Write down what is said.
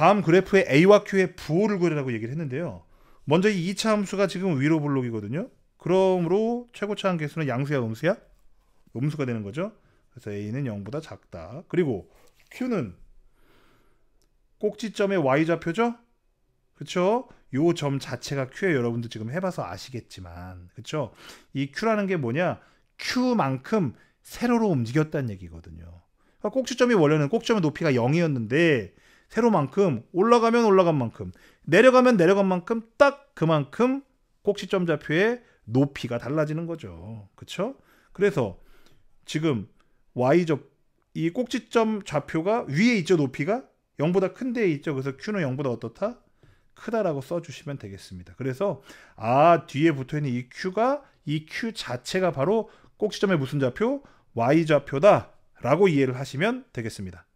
다음 그래프의 A와 Q의 부호를 구해라고 얘기를 했는데요. 먼저 이 2차 함수가 지금 위로 블록이거든요. 그러므로 최고차 함 개수는 양수야 음수야? 음수가 되는 거죠. 그래서 A는 0보다 작다. 그리고 Q는 꼭지점의 Y좌표죠? 그쵸? 요 점 자체가 Q에 여러분도 지금 해봐서 아시겠지만 그쵸? 이 Q라는 게 뭐냐? Q만큼 세로로 움직였다는 얘기거든요. 그러니까 꼭지점이 원래는 꼭지점의 높이가 0이었는데 세로만큼 올라가면 올라간 만큼 내려가면 내려간 만큼 딱 그만큼 꼭지점 좌표의 높이가 달라지는 거죠. 그렇죠? 그래서 지금 y좌 이 꼭지점 좌표가 위에 있죠. 높이가 0보다 큰 데에 있죠. 그래서 q는 0보다 어떻다? 크다라고 써주시면 되겠습니다. 그래서 아 뒤에 붙어있는 이 q가 이 q 자체가 바로 꼭지점의 무슨 좌표? y 좌표다 라고 이해를 하시면 되겠습니다.